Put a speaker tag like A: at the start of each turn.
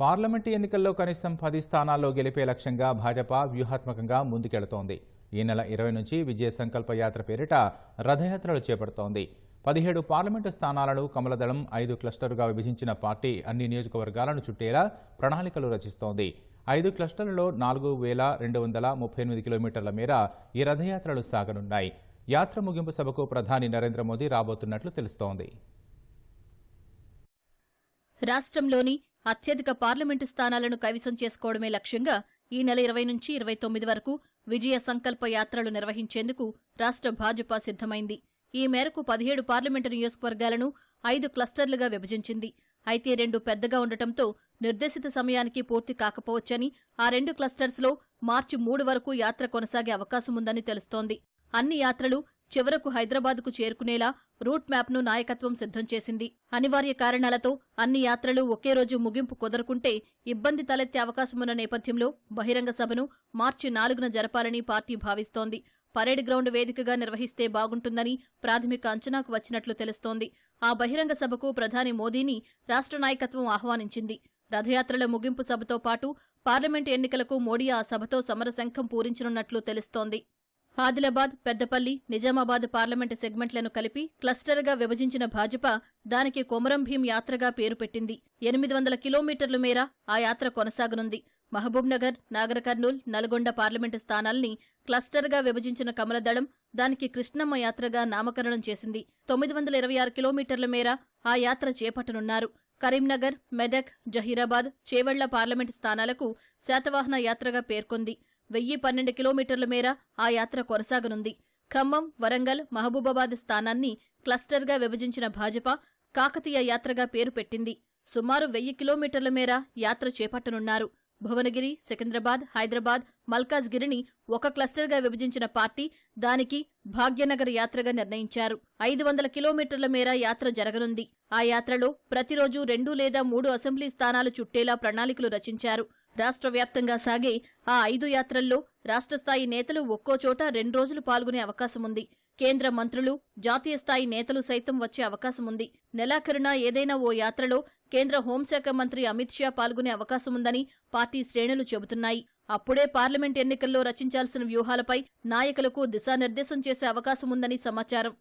A: parliament ఎన్నికల్లో కనీసం పది స్థానాల్లో గెలిపే లక్ష్యంగా భాజపా వ్యూహాత్మకంగా ముందుకెళుతోంది ఈ నెల ఇరవై నుంచి విజయ సంకల్ప యాత్ర పేరిట రథయాత్రలు చేపడుతోంది పదిహేడు పార్లమెంటు స్థానాలను కమలదళం ఐదు క్లస్టర్గా విభజించిన పార్టీ అన్ని నియోజకవర్గాలను చుట్టేలా ప్రణాళికలు రచిస్తోంది ఐదు క్లస్టర్లలో నాలుగు వేల రెండు వందల ముప్పై ఎనిమిది కిలోమీటర్ల మేర ఈ రథయాత్రలు సాగనున్నాయి యాత్ర ముగింపు సభకు ప్రధాని నరేంద్ర మోదీ రాబోతున్నట్లు తెలుస్తోంది
B: రాష్ట్రంలోని అత్యధిక పార్లమెంటు స్థానాలను కైవసం చేసుకోవడమే లక్ష్యంగా ఈ నెల ఇరవై నుంచి ఇరవై తొమ్మిది వరకు విజయ సంకల్ప యాత్రలు నిర్వహించేందుకు రాష్ట్ర భాజపా సిద్దమైంది ఈ మేరకు పదిహేడు పార్లమెంటు నియోజకవర్గాలను ఐదు క్లస్టర్లుగా విభజించింది అయితే రెండు పెద్దగా ఉండటంతో నిర్దేశిత సమయానికి పూర్తి కాకపోవచ్చని ఆ రెండు క్లస్టర్స్లో మార్చి మూడు వరకు యాత్ర కొనసాగే అవకాశముందని తెలుస్తోంది అన్ని యాత్రలు చివరకు హైదరాబాద్కు చేరుకునేలా రూట్ మ్యాప్ను నాయకత్వం సిద్ధం చేసింది అనివార్య కారణాలతో అన్ని యాత్రలు ఒకే రోజు ముగింపు కుదరకుంటే ఇబ్బంది తలెత్తే అవకాశమున్న నేపథ్యంలో బహిరంగ సభను మార్చి నాలుగున జరపాలని పార్టీ భావిస్తోంది పరేడ్ గ్రౌండ్ వేదికగా నిర్వహిస్తే బాగుంటుందని ప్రాథమిక అంచనాకు వచ్చినట్లు తెలుస్తోంది ఆ బహిరంగ సభకు ప్రధాని మోదీని రాష్ట్ర నాయకత్వం ఆహ్వానించింది రథయాత్రల ముగింపు సభతో పాటు పార్లమెంటు ఎన్నికలకు మోడీ ఆ సభతో సమరశంఖం పూరించనున్నట్లు తెలుస్తోంది ఆదిలాబాద్ పెద్దపల్లి నిజామాబాద్ పార్లమెంటు సెగ్మెంట్లను కలిపి క్లస్టర్గా విభజించిన భాజపా దానికి కొమరం భీం యాత్రగా పేరు పెట్టింది ఎనిమిది వందల కిలోమీటర్లు మేర ఆ యాత్ర కొనసాగనుంది మహబూబ్నగర్ నాగరకర్నూల్ నల్గొండ పార్లమెంటు స్థానాల్ని క్లస్టర్గా విభజించిన కమలదళం దానికి కృష్ణమ్మ యాత్రగా నామకరణం చేసింది తొమ్మిది వందల ఇరవై ఆరు కిలోమీటర్ల మేర ఆ యాత్ర చేపట్టనున్నారు కరీంనగర్ మెదక్ జహీరాబాద్ చేవెళ్ల పార్లమెంటు స్థానాలకు శాతవాహన యాత్రగా పేర్కొంది వెయ్యి పన్నెండు కిలోమీటర్ల మేర ఆ యాత్ర కొనసాగనుంది ఖమ్మం వరంగల్ మహబూబాబాద్ స్థానాన్ని క్లస్టర్గా విభజించిన భాజపా కాకతీయ యాత్రగా పేరు పెట్టింది సుమారు వెయ్యి కిలోమీటర్ల మేర యాత్ర చేపట్టనున్నారు భువనగిరి సికింద్రాబాద్ హైదరాబాద్ మల్కాజ్గిరిని ఒక క్లస్టర్గా విభజించిన పార్టీ దానికి భాగ్యనగర్ యాత్రగా నిర్ణయించారు ఐదు వందల కిలోమీటర్ల మేర యాత్ర జరగనుంది ఆ యాత్రలో ప్రతిరోజు రెండు లేదా మూడు అసెంబ్లీ స్థానాలు చుట్టేలా ప్రణాళికలు రచించారు రాష్ట్ర వ్యాప్తంగా సాగే ఆ ఐదు యాత్రల్లో రాష్ట్ర స్థాయి నేతలు ఒక్కో చోట రెండు రోజులు పాల్గొనే అవకాశం ఉంది కేంద్ర మంత్రులు జాతీయ స్థాయి నేతలు సైతం వచ్చే అవకాశం ఉంది నెలాఖరున ఏదైనా ఓ యాత్రలో కేంద్ర హోంశాఖ మంత్రి అమిత్ షా పాల్గొనే అవకాశం ఉందని పార్టీ శ్రేణులు చెబుతున్నాయి అప్పుడే పార్లమెంట్ ఎన్నికల్లో రచించాల్సిన వ్యూహాలపై నాయకులకు దిశానిర్దేశం చేసే అవకాశం ఉందని సమాచారం